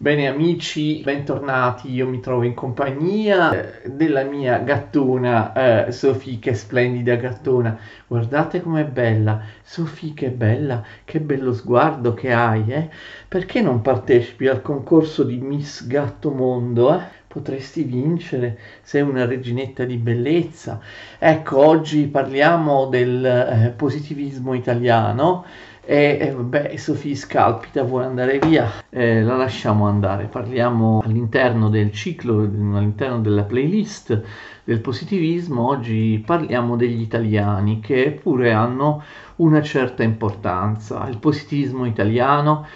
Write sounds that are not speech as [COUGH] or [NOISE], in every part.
Bene amici, bentornati, io mi trovo in compagnia eh, della mia gattona eh, Sofì, che splendida gattona, guardate com'è bella, Sofì che bella, che bello sguardo che hai, eh? Perché non partecipi al concorso di Miss Gatto Mondo, eh? Potresti vincere, sei una reginetta di bellezza. Ecco, oggi parliamo del eh, positivismo italiano e eh, vabbè, Sofì scalpita, vuole andare via, eh, la lasciamo andare. Parliamo all'interno del ciclo, all'interno della playlist del positivismo, oggi parliamo degli italiani che pure hanno una certa importanza. Il positivismo italiano,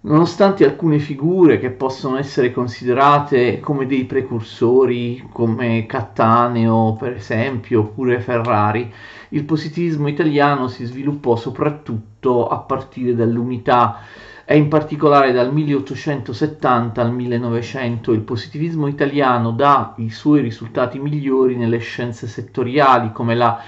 nonostante alcune figure che possono essere considerate come dei precursori, come Cattaneo per esempio, oppure Ferrari, il positivismo italiano si sviluppò soprattutto tutto a partire dall'unità e in particolare dal 1870 al 1900 il positivismo italiano dà i suoi risultati migliori nelle scienze settoriali come la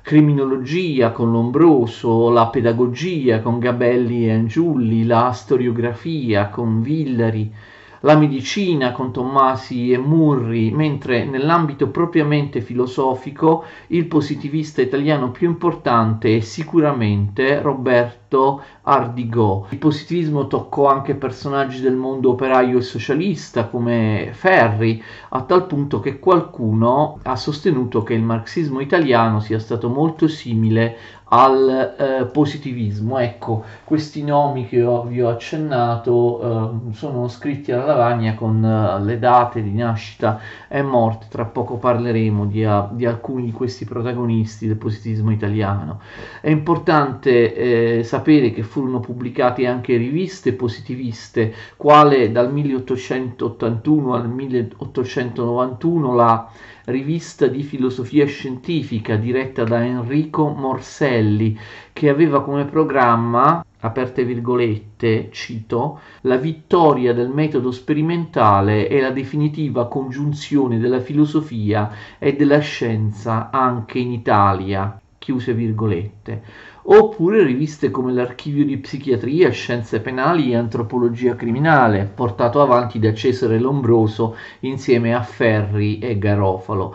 criminologia con Lombroso, la pedagogia con Gabelli e Angiulli, la storiografia con Villari, la medicina con Tommasi e Murri, mentre nell'ambito propriamente filosofico il positivista italiano più importante è sicuramente Roberto Ardigò. Il positivismo toccò anche personaggi del mondo operaio e socialista come Ferri, a tal punto che qualcuno ha sostenuto che il marxismo italiano sia stato molto simile al eh, positivismo. Ecco, questi nomi che ho, vi ho accennato eh, sono scritti alla lavagna con eh, le date di nascita e morte. Tra poco parleremo di, a, di alcuni di questi protagonisti del positivismo italiano. È importante eh, sapere che furono pubblicate anche riviste positiviste, quale dal 1881 al 1891 la rivista di filosofia scientifica diretta da Enrico Morselli, che aveva come programma, aperte virgolette, cito, la vittoria del metodo sperimentale e la definitiva congiunzione della filosofia e della scienza anche in Italia chiuse virgolette, oppure riviste come l'Archivio di Psichiatria, Scienze Penali e Antropologia Criminale, portato avanti da Cesare Lombroso insieme a Ferri e Garofalo.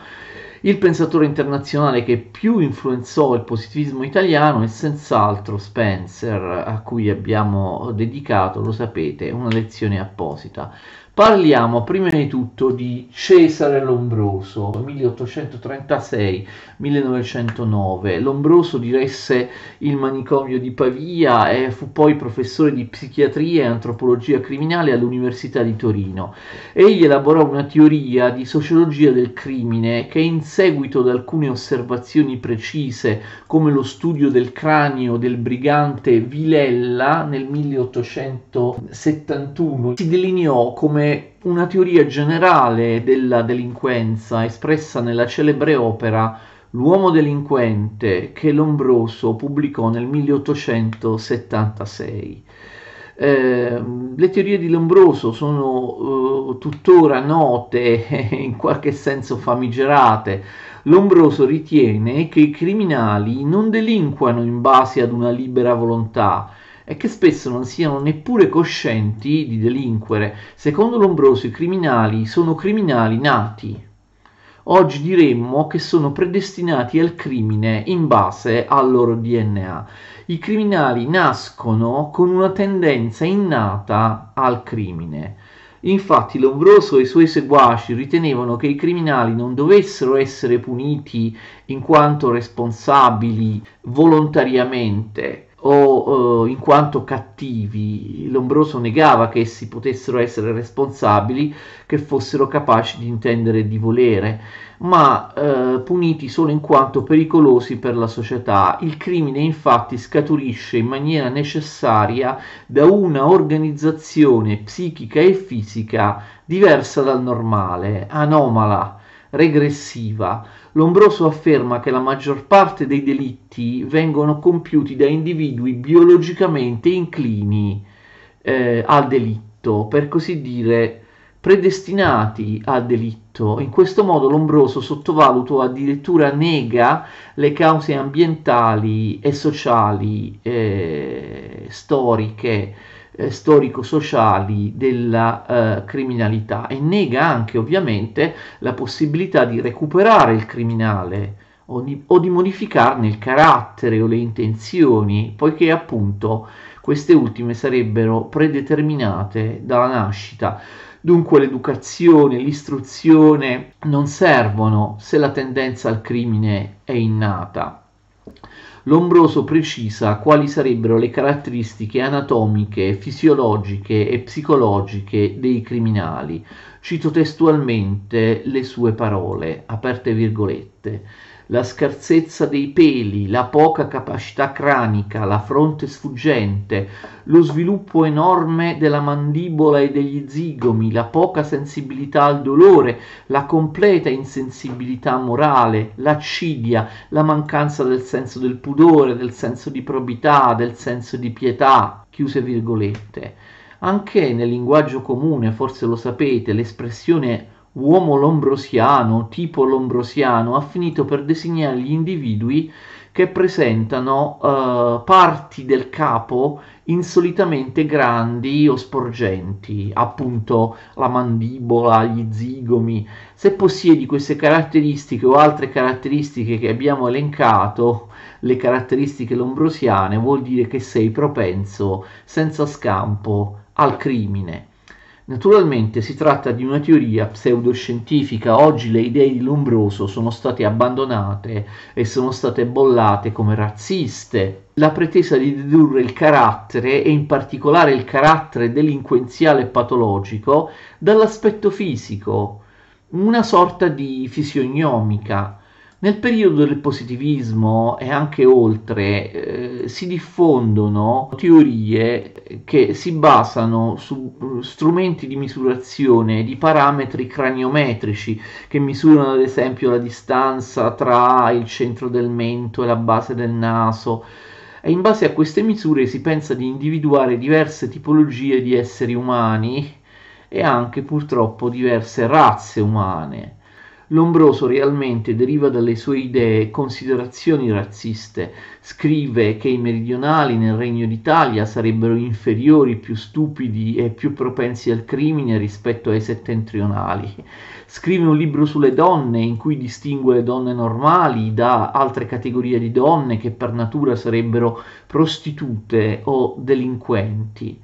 Il pensatore internazionale che più influenzò il positivismo italiano è senz'altro Spencer, a cui abbiamo dedicato, lo sapete, una lezione apposita. Parliamo prima di tutto di Cesare Lombroso, 1836-1909. Lombroso diresse il manicomio di Pavia e fu poi professore di psichiatria e antropologia criminale all'Università di Torino. Egli elaborò una teoria di sociologia del crimine che in seguito ad alcune osservazioni precise, come lo studio del cranio del brigante Vilella nel 1871, si delineò come come una teoria generale della delinquenza espressa nella celebre opera L'uomo delinquente che Lombroso pubblicò nel 1876. Eh, le teorie di Lombroso sono eh, tuttora note [LAUGHS] e in qualche senso famigerate. Lombroso ritiene che i criminali non delinquano in base ad una libera volontà, è che spesso non siano neppure coscienti di delinquere. Secondo Lombroso i criminali sono criminali nati. Oggi diremmo che sono predestinati al crimine in base al loro DNA. I criminali nascono con una tendenza innata al crimine. Infatti Lombroso e i suoi seguaci ritenevano che i criminali non dovessero essere puniti in quanto responsabili volontariamente, o eh, in quanto cattivi. Lombroso negava che essi potessero essere responsabili, che fossero capaci di intendere e di volere, ma eh, puniti solo in quanto pericolosi per la società. Il crimine infatti scaturisce in maniera necessaria da una organizzazione psichica e fisica diversa dal normale, anomala, regressiva, Lombroso afferma che la maggior parte dei delitti vengono compiuti da individui biologicamente inclini eh, al delitto, per così dire predestinati al delitto. In questo modo Lombroso sottovaluta o addirittura nega le cause ambientali e sociali eh, storiche eh, storico-sociali della eh, criminalità e nega anche ovviamente la possibilità di recuperare il criminale o di, o di modificarne il carattere o le intenzioni, poiché appunto queste ultime sarebbero predeterminate dalla nascita. Dunque l'educazione, l'istruzione non servono se la tendenza al crimine è innata. Lombroso precisa quali sarebbero le caratteristiche anatomiche, fisiologiche e psicologiche dei criminali. Cito testualmente le sue parole, aperte virgolette la scarsezza dei peli, la poca capacità cranica, la fronte sfuggente, lo sviluppo enorme della mandibola e degli zigomi, la poca sensibilità al dolore, la completa insensibilità morale, l'accidia, la mancanza del senso del pudore, del senso di probità, del senso di pietà, chiuse virgolette. Anche nel linguaggio comune, forse lo sapete, l'espressione uomo lombrosiano, tipo lombrosiano, ha finito per designare gli individui che presentano eh, parti del capo insolitamente grandi o sporgenti, appunto la mandibola, gli zigomi. Se possiedi queste caratteristiche o altre caratteristiche che abbiamo elencato, le caratteristiche lombrosiane, vuol dire che sei propenso, senza scampo, al crimine. Naturalmente si tratta di una teoria pseudoscientifica, oggi le idee di Lombroso sono state abbandonate e sono state bollate come razziste. La pretesa di dedurre il carattere, e in particolare il carattere delinquenziale patologico, dall'aspetto fisico, una sorta di fisionomica. Nel periodo del positivismo e anche oltre eh, si diffondono teorie che si basano su eh, strumenti di misurazione di parametri craniometrici che misurano ad esempio la distanza tra il centro del mento e la base del naso e in base a queste misure si pensa di individuare diverse tipologie di esseri umani e anche purtroppo diverse razze umane. Lombroso realmente deriva dalle sue idee e considerazioni razziste. Scrive che i meridionali nel Regno d'Italia sarebbero inferiori, più stupidi e più propensi al crimine rispetto ai settentrionali. Scrive un libro sulle donne in cui distingue le donne normali da altre categorie di donne che per natura sarebbero prostitute o delinquenti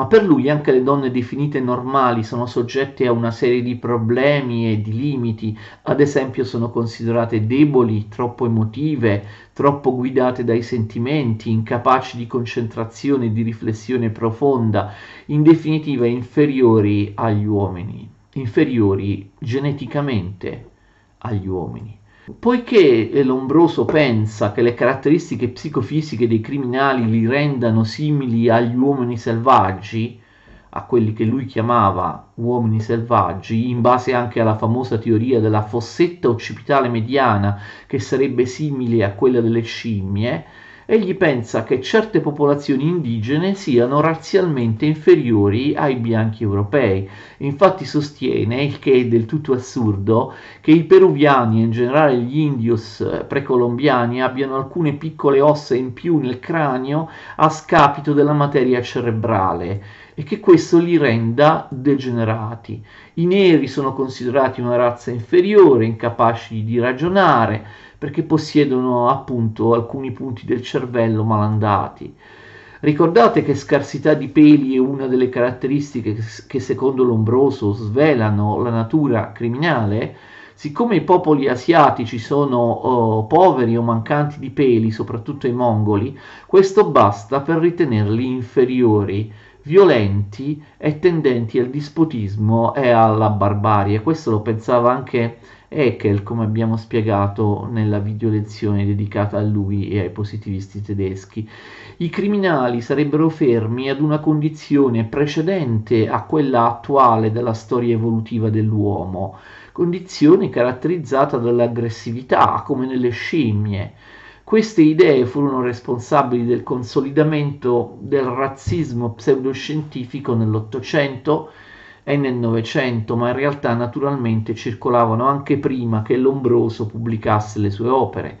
ma per lui anche le donne definite normali sono soggette a una serie di problemi e di limiti, ad esempio sono considerate deboli, troppo emotive, troppo guidate dai sentimenti, incapaci di concentrazione e di riflessione profonda, in definitiva inferiori agli uomini, inferiori geneticamente agli uomini. Poiché Lombroso pensa che le caratteristiche psicofisiche dei criminali li rendano simili agli uomini selvaggi, a quelli che lui chiamava uomini selvaggi, in base anche alla famosa teoria della fossetta occipitale mediana che sarebbe simile a quella delle scimmie, Egli pensa che certe popolazioni indigene siano razzialmente inferiori ai bianchi europei. Infatti sostiene, il che è del tutto assurdo, che i peruviani e in generale gli indios precolombiani abbiano alcune piccole ossa in più nel cranio a scapito della materia cerebrale e che questo li renda degenerati. I neri sono considerati una razza inferiore, incapaci di ragionare, perché possiedono appunto alcuni punti del cervello malandati. Ricordate che scarsità di peli è una delle caratteristiche che secondo Lombroso svelano la natura criminale? Siccome i popoli asiatici sono oh, poveri o mancanti di peli, soprattutto i mongoli, questo basta per ritenerli inferiori, violenti e tendenti al dispotismo e alla barbarie. Questo lo pensava anche Haeckel, come abbiamo spiegato nella videolezione dedicata a lui e ai positivisti tedeschi. I criminali sarebbero fermi ad una condizione precedente a quella attuale della storia evolutiva dell'uomo, condizione caratterizzata dall'aggressività, come nelle scimmie. Queste idee furono responsabili del consolidamento del razzismo pseudoscientifico nell'Ottocento è nel Novecento, ma in realtà naturalmente circolavano anche prima che Lombroso pubblicasse le sue opere.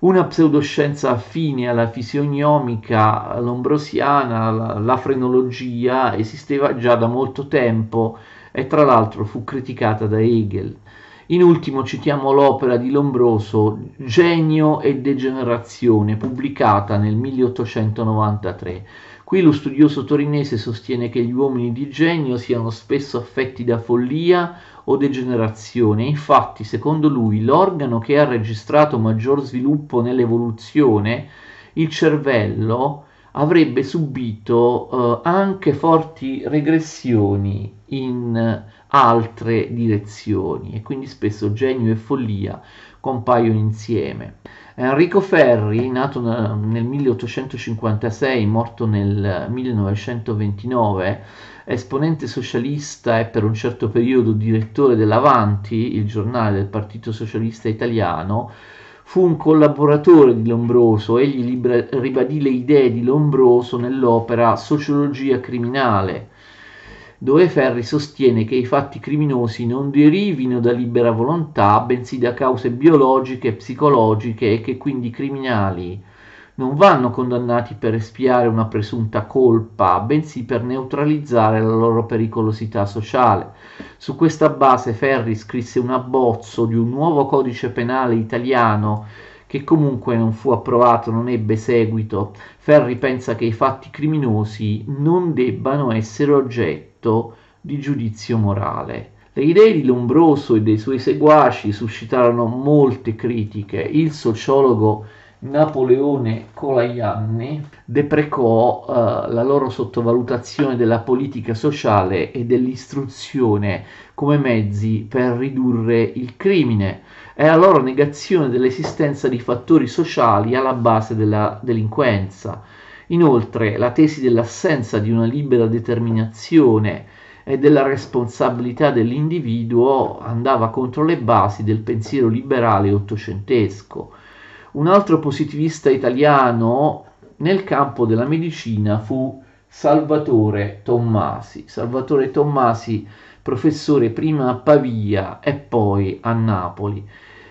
Una pseudoscienza affine alla fisionomica lombrosiana, la, la frenologia, esisteva già da molto tempo e tra l'altro fu criticata da Hegel. In ultimo citiamo l'opera di Lombroso Genio e degenerazione, pubblicata nel 1893. Qui lo studioso torinese sostiene che gli uomini di genio siano spesso affetti da follia o degenerazione, infatti secondo lui l'organo che ha registrato maggior sviluppo nell'evoluzione, il cervello, avrebbe subito eh, anche forti regressioni in eh, altre direzioni e quindi spesso genio e follia compaiono insieme. Enrico Ferri, nato nel 1856, morto nel 1929, esponente socialista e per un certo periodo direttore dell'Avanti, il giornale del Partito Socialista Italiano, fu un collaboratore di Lombroso, egli libra- ribadì le idee di Lombroso nell'opera Sociologia criminale, dove Ferri sostiene che i fatti criminosi non derivino da libera volontà, bensì da cause biologiche e psicologiche e che quindi i criminali non vanno condannati per espiare una presunta colpa, bensì per neutralizzare la loro pericolosità sociale. Su questa base Ferri scrisse un abbozzo di un nuovo codice penale italiano che comunque non fu approvato, non ebbe seguito. Ferri pensa che i fatti criminosi non debbano essere oggetto di giudizio morale. Le idee di Lombroso e dei suoi seguaci suscitarono molte critiche. Il sociologo Napoleone Colaianni deprecò eh, la loro sottovalutazione della politica sociale e dell'istruzione come mezzi per ridurre il crimine e la loro negazione dell'esistenza di fattori sociali alla base della delinquenza. Inoltre, la tesi dell'assenza di una libera determinazione e della responsabilità dell'individuo andava contro le basi del pensiero liberale ottocentesco un altro positivista italiano nel campo della medicina fu Salvatore Tommasi. Salvatore Tommasi, professore prima a Pavia e poi a Napoli.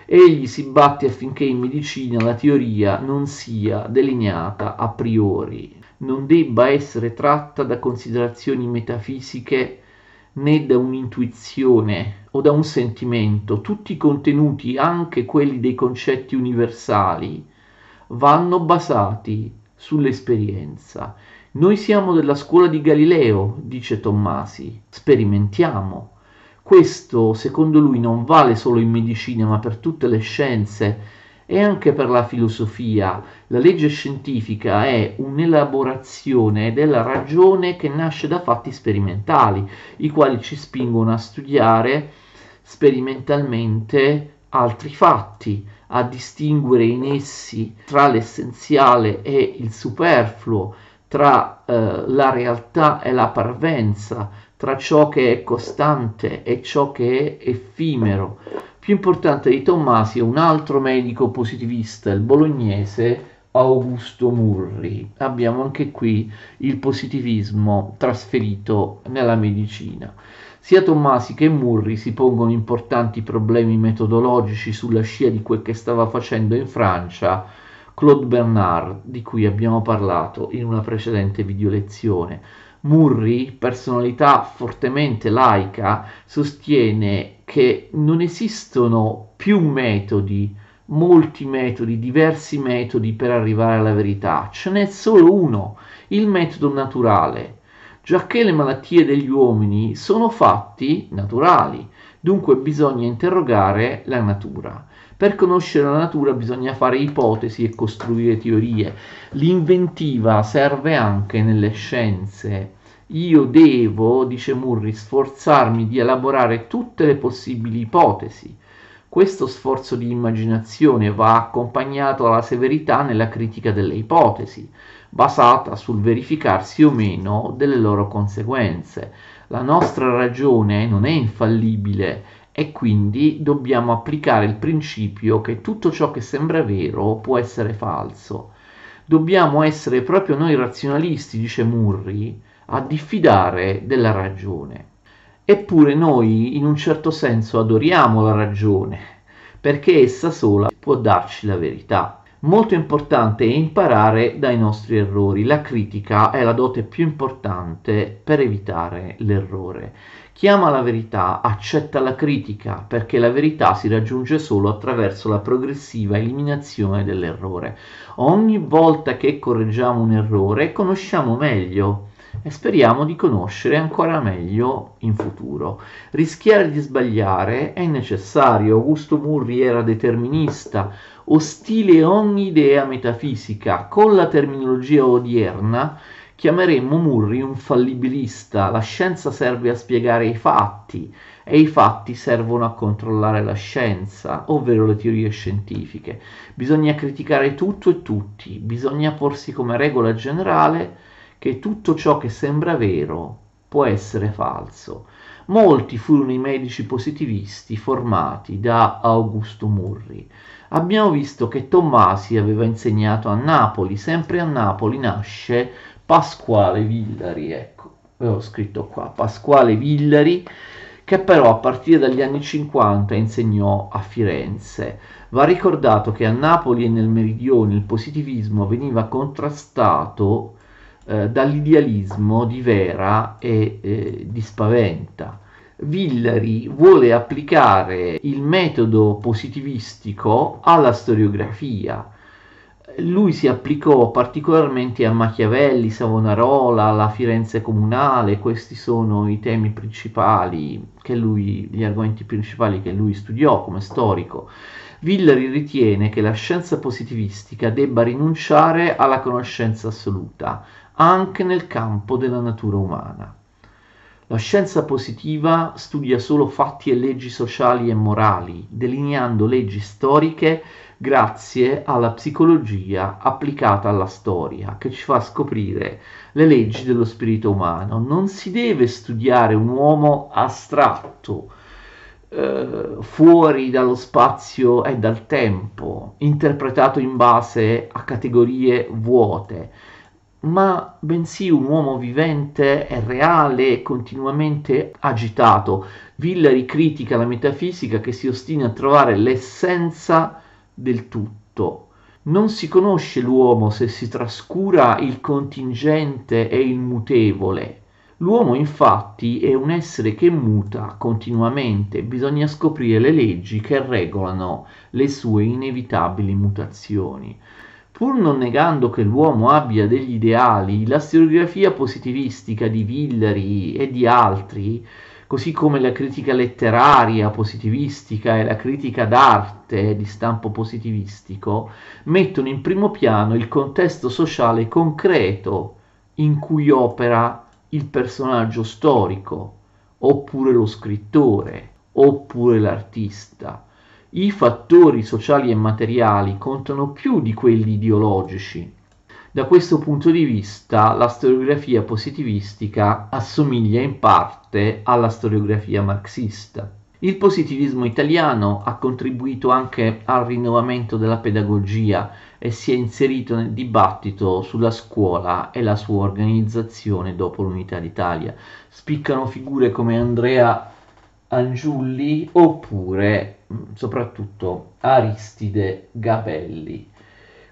Egli si batte affinché in medicina la teoria non sia delineata a priori, non debba essere tratta da considerazioni metafisiche né da un'intuizione o da un sentimento, tutti i contenuti, anche quelli dei concetti universali, vanno basati sull'esperienza. Noi siamo della scuola di Galileo, dice Tommasi, sperimentiamo. Questo, secondo lui, non vale solo in medicina, ma per tutte le scienze e anche per la filosofia. La legge scientifica è un'elaborazione della ragione che nasce da fatti sperimentali, i quali ci spingono a studiare sperimentalmente altri fatti, a distinguere in essi tra l'essenziale e il superfluo, tra eh, la realtà e la parvenza, tra ciò che è costante e ciò che è effimero. Più importante di Tommasi è un altro medico positivista, il bolognese Augusto Murri. Abbiamo anche qui il positivismo trasferito nella medicina. Sia Tommasi che Murri si pongono importanti problemi metodologici sulla scia di quel che stava facendo in Francia Claude Bernard, di cui abbiamo parlato in una precedente videolezione Murri, personalità fortemente laica, sostiene che non esistono più metodi, molti metodi, diversi metodi per arrivare alla verità, ce n'è solo uno, il metodo naturale, giacché le malattie degli uomini sono fatti naturali, dunque bisogna interrogare la natura. Per conoscere la natura bisogna fare ipotesi e costruire teorie. L'inventiva serve anche nelle scienze. Io devo, dice Murri, sforzarmi di elaborare tutte le possibili ipotesi. Questo sforzo di immaginazione va accompagnato alla severità nella critica delle ipotesi, basata sul verificarsi o meno delle loro conseguenze. La nostra ragione non è infallibile e quindi dobbiamo applicare il principio che tutto ciò che sembra vero può essere falso. Dobbiamo essere proprio noi razionalisti, dice Murri, a diffidare della ragione. Eppure noi in un certo senso adoriamo la ragione, perché essa sola può darci la verità. Molto importante è imparare dai nostri errori. La critica è la dote più importante per evitare l'errore. Chi ama la verità accetta la critica, perché la verità si raggiunge solo attraverso la progressiva eliminazione dell'errore. Ogni volta che correggiamo un errore conosciamo meglio e speriamo di conoscere ancora meglio in futuro. Rischiare di sbagliare è necessario. Augusto Murri era determinista, ostile a ogni idea metafisica. Con la terminologia odierna Chiameremmo Murri un fallibilista, la scienza serve a spiegare i fatti e i fatti servono a controllare la scienza, ovvero le teorie scientifiche. Bisogna criticare tutto e tutti, bisogna porsi come regola generale che tutto ciò che sembra vero può essere falso. Molti furono i medici positivisti formati da Augusto Murri. Abbiamo visto che Tommasi aveva insegnato a Napoli, sempre a Napoli nasce Pasquale Villari, ecco, ve scritto qua, Pasquale Villari, che però a partire dagli anni 50 insegnò a Firenze. Va ricordato che a Napoli e nel meridione il positivismo veniva contrastato eh, dall'idealismo di Vera e eh, di Spaventa. Villari vuole applicare il metodo positivistico alla storiografia lui si applicò particolarmente a Machiavelli, Savonarola, la Firenze comunale, questi sono i temi principali che lui, gli argomenti principali che lui studiò come storico. Villari ritiene che la scienza positivistica debba rinunciare alla conoscenza assoluta, anche nel campo della natura umana. La scienza positiva studia solo fatti e leggi sociali e morali, delineando leggi storiche grazie alla psicologia applicata alla storia, che ci fa scoprire le leggi dello spirito umano. Non si deve studiare un uomo astratto, eh, fuori dallo spazio e dal tempo, interpretato in base a categorie vuote ma bensì un uomo vivente e reale e continuamente agitato. Villari critica la metafisica che si ostina a trovare l'essenza del tutto. Non si conosce l'uomo se si trascura il contingente e il mutevole. L'uomo infatti è un essere che muta continuamente, bisogna scoprire le leggi che regolano le sue inevitabili mutazioni. Pur non negando che l'uomo abbia degli ideali, la storiografia positivistica di Villari e di altri, così come la critica letteraria positivistica e la critica d'arte di stampo positivistico, mettono in primo piano il contesto sociale concreto in cui opera il personaggio storico, oppure lo scrittore, oppure l'artista i fattori sociali e materiali contano più di quelli ideologici. Da questo punto di vista la storiografia positivistica assomiglia in parte alla storiografia marxista. Il positivismo italiano ha contribuito anche al rinnovamento della pedagogia e si è inserito nel dibattito sulla scuola e la sua organizzazione dopo l'unità d'Italia. Spiccano figure come Andrea Angiulli oppure mm, soprattutto Aristide Gabelli.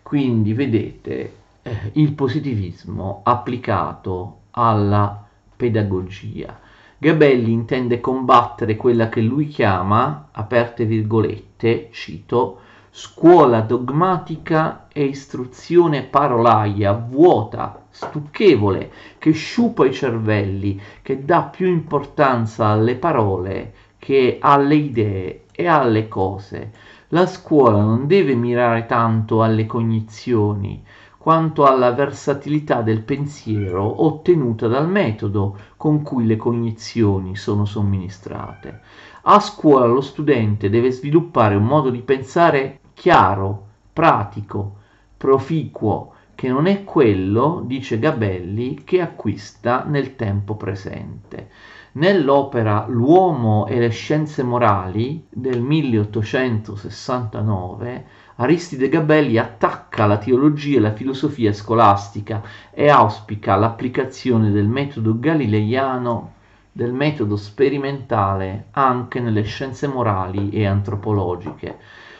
Quindi vedete eh, il positivismo applicato alla pedagogia. Gabelli intende combattere quella che lui chiama, aperte virgolette, cito, scuola dogmatica e istruzione parolaia vuota stucchevole che sciupa i cervelli, che dà più importanza alle parole che alle idee e alle cose. La scuola non deve mirare tanto alle cognizioni quanto alla versatilità del pensiero ottenuta dal metodo con cui le cognizioni sono somministrate. A scuola lo studente deve sviluppare un modo di pensare chiaro, pratico, proficuo, che non è quello, dice Gabelli, che acquista nel tempo presente. Nell'opera L'uomo e le scienze morali del 1869, Aristide Gabelli attacca la teologia e la filosofia scolastica e auspica l'applicazione del metodo galileiano, del metodo sperimentale anche nelle scienze morali e antropologiche.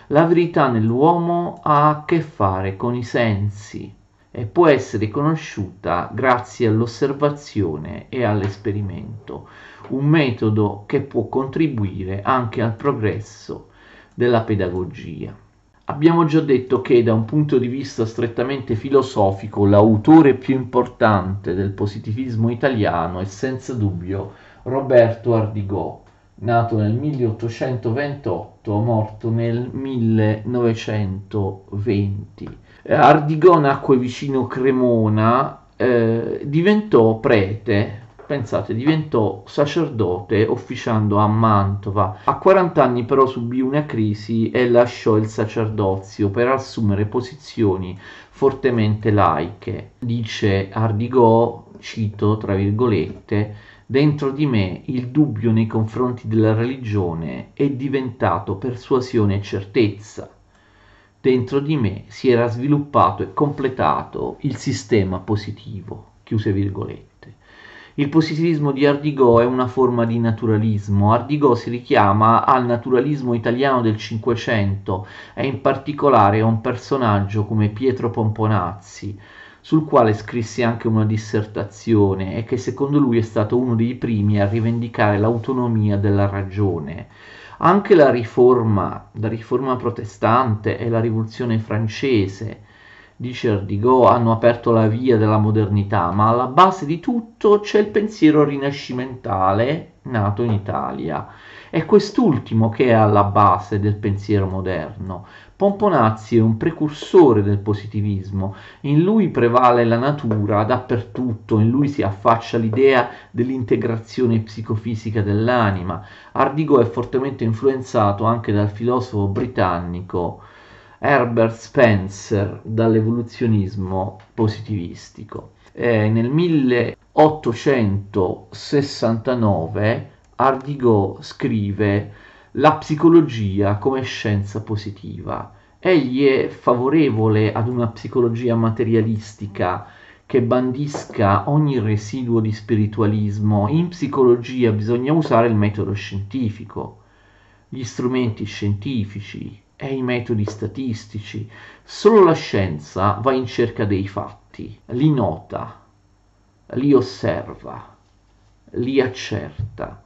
La verità nell'uomo ha a che fare con i sensi, eh, può essere conosciuta grazie all'osservazione e all'esperimento, un metodo che può contribuire anche al progresso della pedagogia. Abbiamo già detto che da un punto di vista strettamente filosofico l'autore più importante del positivismo italiano è senza dubbio Roberto Ardigò, nato nel 1828 Giotto, morto nel 1920. Ardigò nacque vicino Cremona, eh, diventò prete, pensate, diventò sacerdote officiando a Mantova. A 40 anni però subì una crisi e lasciò il sacerdozio per assumere posizioni fortemente laiche. Dice Ardigò, cito tra virgolette, Dentro di me il dubbio nei confronti della religione è diventato persuasione e certezza. Dentro di me si era sviluppato e completato il sistema positivo. Chiuse virgolette. Il positivismo di Ardigò è una forma di naturalismo. Ardigò si richiama al naturalismo italiano del Cinquecento e in particolare a un personaggio come Pietro Pomponazzi sul quale scrisse anche una dissertazione e che secondo lui è stato uno dei primi a rivendicare l'autonomia della ragione. Anche la riforma, la riforma protestante e la rivoluzione francese, dice Ardigo, hanno aperto la via della modernità, ma alla base di tutto c'è il pensiero rinascimentale nato in Italia. È quest'ultimo che è alla base del pensiero moderno, Pomponazzi è un precursore del positivismo, in lui prevale la natura dappertutto, in lui si affaccia l'idea dell'integrazione psicofisica dell'anima. Ardigo è fortemente influenzato anche dal filosofo britannico Herbert Spencer dall'evoluzionismo positivistico. Eh, nel 1869 Ardigo scrive la psicologia come scienza positiva. Egli è favorevole ad una psicologia materialistica che bandisca ogni residuo di spiritualismo. In psicologia bisogna usare il metodo scientifico, gli strumenti scientifici e i metodi statistici. Solo la scienza va in cerca dei fatti, li nota, li osserva, li accerta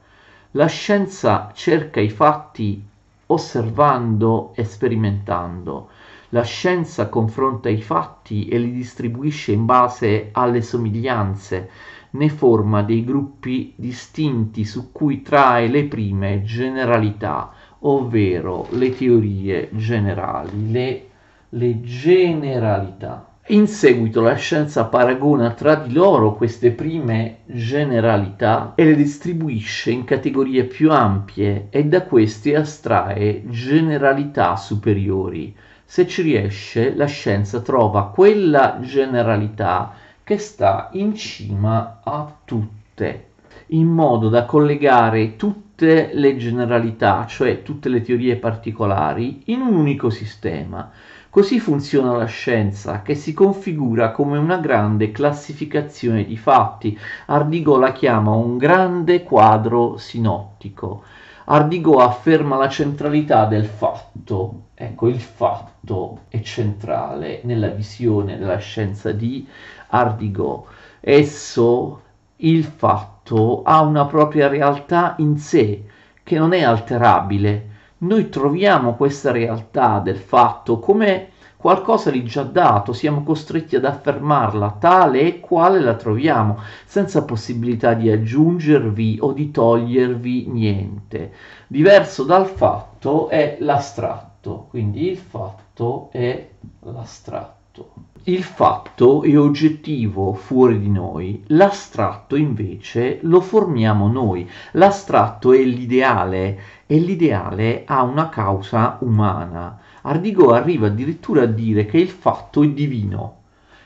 la scienza cerca i fatti osservando e sperimentando. La scienza confronta i fatti e li distribuisce in base alle somiglianze, ne forma dei gruppi distinti su cui trae le prime generalità, ovvero le teorie generali, le, le generalità. In seguito la scienza paragona tra di loro queste prime generalità e le distribuisce in categorie più ampie e da queste astrae generalità superiori. Se ci riesce, la scienza trova quella generalità che sta in cima a tutte, in modo da collegare tutte le generalità, cioè tutte le teorie particolari, in un unico sistema Così funziona la scienza, che si configura come una grande classificazione di fatti. Ardigò la chiama un grande quadro sinottico. Ardigò afferma la centralità del fatto. Ecco, il fatto è centrale nella visione della scienza di Ardigò. Esso, il fatto, ha una propria realtà in sé, che non è alterabile noi troviamo questa realtà del fatto come qualcosa di già dato, siamo costretti ad affermarla tale e quale la troviamo, senza possibilità di aggiungervi o di togliervi niente. Diverso dal fatto è l'astratto, quindi il fatto è l'astratto. Il fatto è oggettivo fuori di noi, l'astratto invece lo formiamo noi, l'astratto è l'ideale e l'ideale ha una causa umana. Ardigo arriva addirittura a dire che il fatto è divino.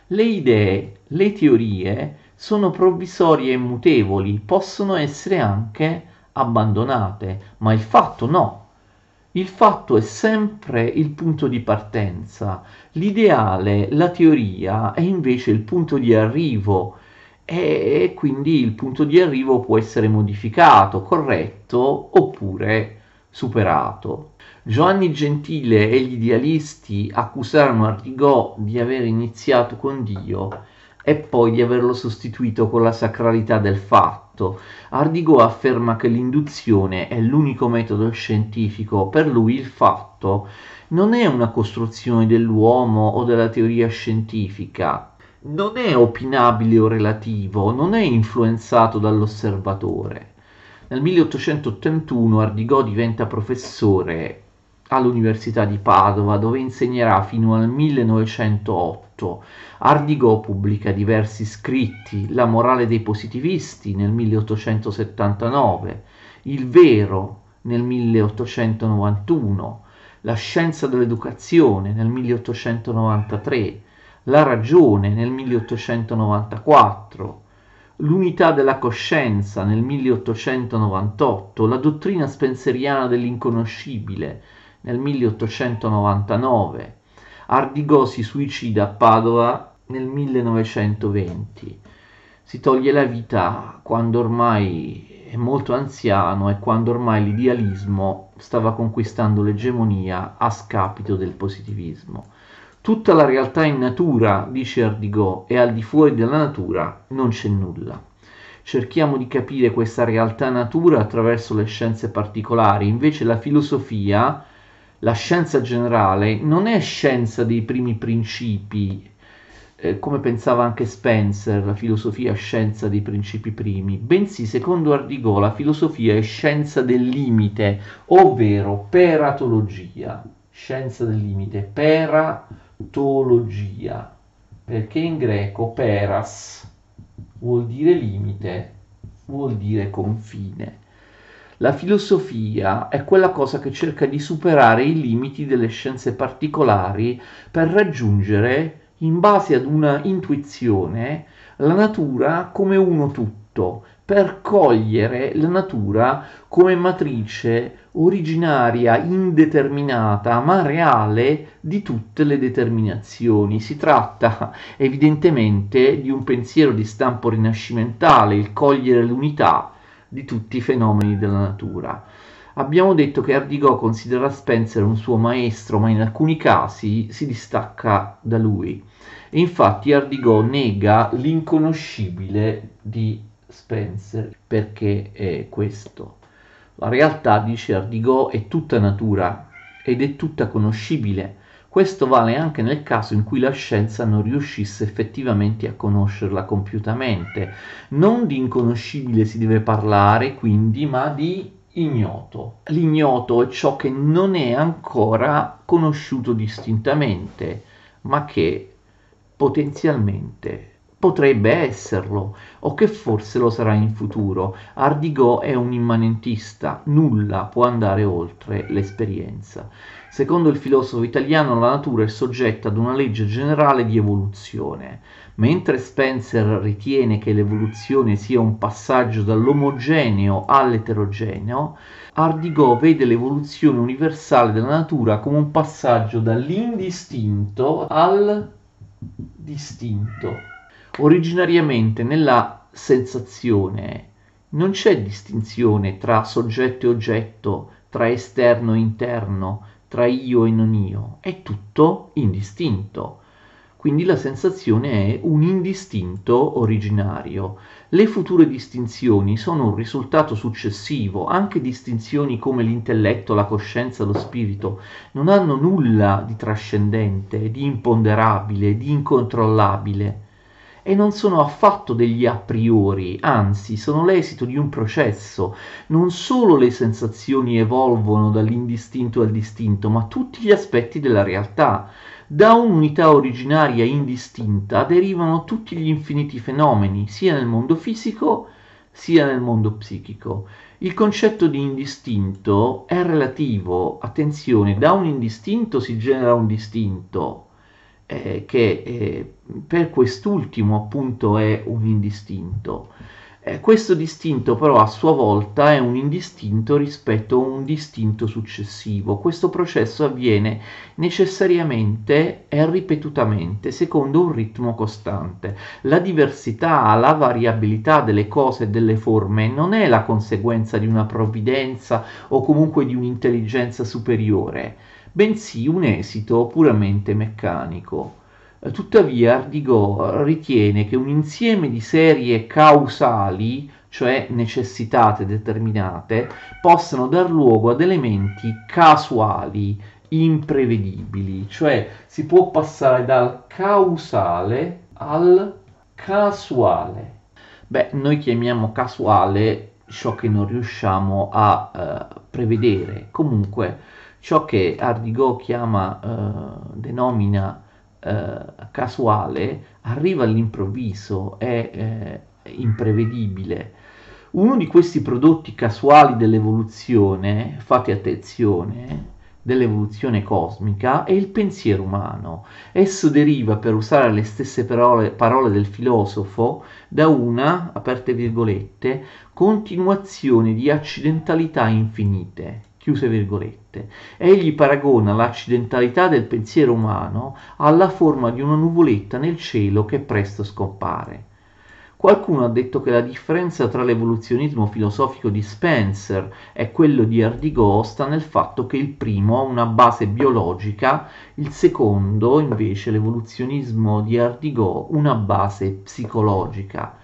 Le idee, le teorie sono provvisorie e mutevoli, possono essere anche abbandonate, ma il fatto no, il fatto è sempre il punto di partenza, l'ideale, la teoria è invece il punto di arrivo e quindi il punto di arrivo può essere modificato, corretto oppure superato. Giovanni Gentile e gli idealisti accusarono Arrigò di aver iniziato con Dio e poi di averlo sostituito con la sacralità del fatto. Ardigo afferma che l'induzione è l'unico metodo scientifico, per lui il fatto non è una costruzione dell'uomo o della teoria scientifica, non è opinabile o relativo, non è influenzato dall'osservatore. Nel 1881 Ardigò diventa professore all'Università di Padova dove insegnerà fino al 1908 tutto. Ardigò pubblica diversi scritti, La morale dei positivisti nel 1879, Il vero nel 1891, La scienza dell'educazione nel 1893, La ragione nel 1894, l'unità della coscienza nel 1898, la dottrina spenseriana dell'inconoscibile nel 1899, Ardigò si suicida a Padova nel 1920. Si toglie la vita quando ormai è molto anziano e quando ormai l'idealismo stava conquistando l'egemonia a scapito del positivismo. Tutta la realtà in natura, dice Ardigò, e al di fuori della natura non c'è nulla. Cerchiamo di capire questa realtà natura attraverso le scienze particolari, invece la filosofia la scienza generale non è scienza dei primi principi, eh, come pensava anche Spencer, la filosofia è scienza dei principi primi, bensì, secondo Ardigò, la filosofia è scienza del limite, ovvero peratologia, scienza del limite, peratologia, perché in greco peras vuol dire limite, vuol dire confine la filosofia è quella cosa che cerca di superare i limiti delle scienze particolari per raggiungere, in base ad una intuizione, la natura come uno tutto, per cogliere la natura come matrice originaria, indeterminata, ma reale di tutte le determinazioni. Si tratta evidentemente di un pensiero di stampo rinascimentale, il cogliere l'unità di tutti i fenomeni della natura. Abbiamo detto che Ardigò considera Spencer un suo maestro, ma in alcuni casi si distacca da lui. E infatti Ardigò nega l'inconoscibile di Spencer perché è questo. La realtà, dice Ardigò, è tutta natura ed è tutta conoscibile questo vale anche nel caso in cui la scienza non riuscisse effettivamente a conoscerla compiutamente. Non di inconoscibile si deve parlare, quindi, ma di ignoto. L'ignoto è ciò che non è ancora conosciuto distintamente, ma che potenzialmente potrebbe esserlo o che forse lo sarà in futuro. Ardigo è un immanentista, nulla può andare oltre l'esperienza. Secondo il filosofo italiano la natura è soggetta ad una legge generale di evoluzione. Mentre Spencer ritiene che l'evoluzione sia un passaggio dall'omogeneo all'eterogeneo, Ardigo vede l'evoluzione universale della natura come un passaggio dall'indistinto al distinto. Originariamente nella sensazione non c'è distinzione tra soggetto e oggetto, tra esterno e interno, tra io e non io, è tutto indistinto. Quindi la sensazione è un indistinto originario. Le future distinzioni sono un risultato successivo, anche distinzioni come l'intelletto, la coscienza, lo spirito non hanno nulla di trascendente, di imponderabile, di incontrollabile e non sono affatto degli a priori, anzi sono l'esito di un processo. Non solo le sensazioni evolvono dall'indistinto al distinto, ma tutti gli aspetti della realtà. Da un'unità originaria indistinta derivano tutti gli infiniti fenomeni, sia nel mondo fisico sia nel mondo psichico. Il concetto di indistinto è relativo, attenzione, da un indistinto si genera un distinto, eh, che eh, per quest'ultimo appunto è un indistinto. Eh, questo distinto però a sua volta è un indistinto rispetto a un distinto successivo. Questo processo avviene necessariamente e ripetutamente secondo un ritmo costante. La diversità, la variabilità delle cose e delle forme non è la conseguenza di una provvidenza o comunque di un'intelligenza superiore, bensì un esito puramente meccanico. Tuttavia Ardigo ritiene che un insieme di serie causali, cioè necessitate determinate, possano dar luogo ad elementi casuali, imprevedibili, cioè si può passare dal causale al casuale. Beh, noi chiamiamo casuale ciò che non riusciamo a eh, prevedere, comunque ciò che Ardigo chiama, eh, denomina eh, casuale arriva all'improvviso, è eh, imprevedibile. Uno di questi prodotti casuali dell'evoluzione, fate attenzione, dell'evoluzione cosmica è il pensiero umano. Esso deriva, per usare le stesse parole, parole del filosofo, da una, aperte virgolette, continuazione di accidentalità infinite chiuse virgolette. Egli paragona l'accidentalità del pensiero umano alla forma di una nuvoletta nel cielo che presto scompare. Qualcuno ha detto che la differenza tra l'evoluzionismo filosofico di Spencer e quello di Ardigo sta nel fatto che il primo ha una base biologica, il secondo invece l'evoluzionismo di Ardigò una base psicologica.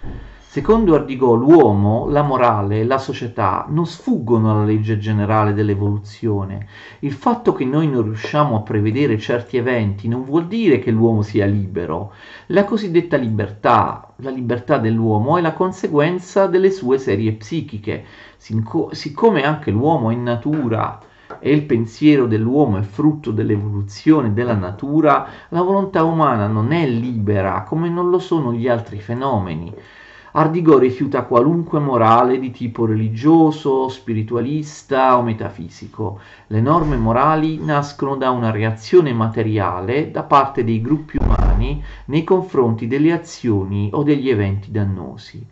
Secondo Ardigò l'uomo, la morale la società non sfuggono alla legge generale dell'evoluzione. Il fatto che noi non riusciamo a prevedere certi eventi non vuol dire che l'uomo sia libero. La cosiddetta libertà, la libertà dell'uomo è la conseguenza delle sue serie psichiche. siccome anche l'uomo è in natura e il pensiero dell'uomo è frutto dell'evoluzione della natura, la volontà umana non è libera come non lo sono gli altri fenomeni. Ardigò rifiuta qualunque morale di tipo religioso, spiritualista o metafisico. Le norme morali nascono da una reazione materiale da parte dei gruppi umani nei confronti delle azioni o degli eventi dannosi.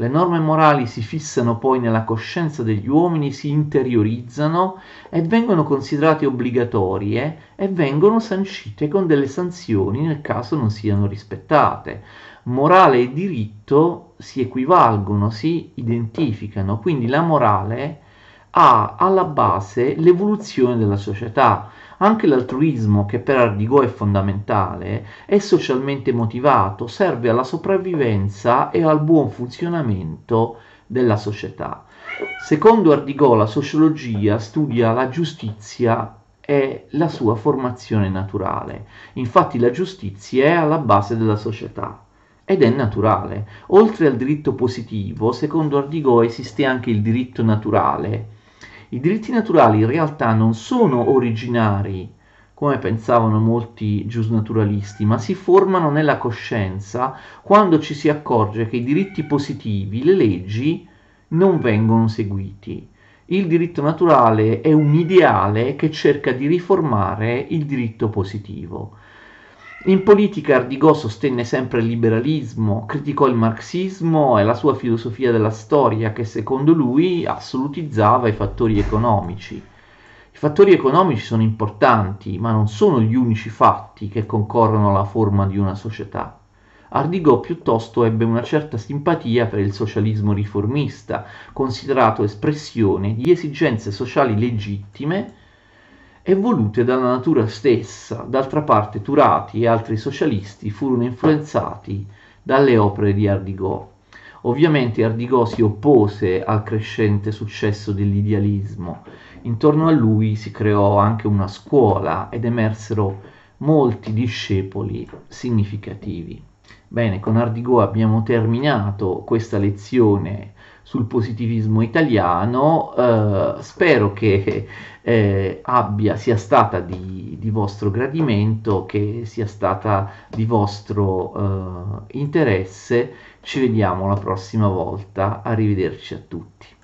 Le norme morali si fissano poi nella coscienza degli uomini, si interiorizzano e vengono considerate obbligatorie e vengono sancite con delle sanzioni nel caso non siano rispettate. Morale e diritto si equivalgono, si identificano, quindi la morale ha alla base l'evoluzione della società. Anche l'altruismo, che per Ardigo è fondamentale, è socialmente motivato, serve alla sopravvivenza e al buon funzionamento della società. Secondo Ardigo, la sociologia studia la giustizia e la sua formazione naturale. Infatti la giustizia è alla base della società ed è naturale. Oltre al diritto positivo, secondo Ardigo esiste anche il diritto naturale, i diritti naturali in realtà non sono originari, come pensavano molti giusnaturalisti, ma si formano nella coscienza quando ci si accorge che i diritti positivi, le leggi, non vengono seguiti. Il diritto naturale è un ideale che cerca di riformare il diritto positivo. In politica Ardigò sostenne sempre il liberalismo, criticò il marxismo e la sua filosofia della storia che secondo lui assolutizzava i fattori economici. I fattori economici sono importanti, ma non sono gli unici fatti che concorrono alla forma di una società. Ardigò piuttosto ebbe una certa simpatia per il socialismo riformista, considerato espressione di esigenze sociali legittime e volute dalla natura stessa. D'altra parte Turati e altri socialisti furono influenzati dalle opere di Ardigò. Ovviamente Ardigò si oppose al crescente successo dell'idealismo. Intorno a lui si creò anche una scuola ed emersero molti discepoli significativi. Bene, con Ardigò abbiamo terminato questa lezione sul positivismo italiano, eh, spero che eh, abbia, sia stata di, di, vostro gradimento, che sia stata di vostro eh, interesse. Ci vediamo la prossima volta, arrivederci a tutti.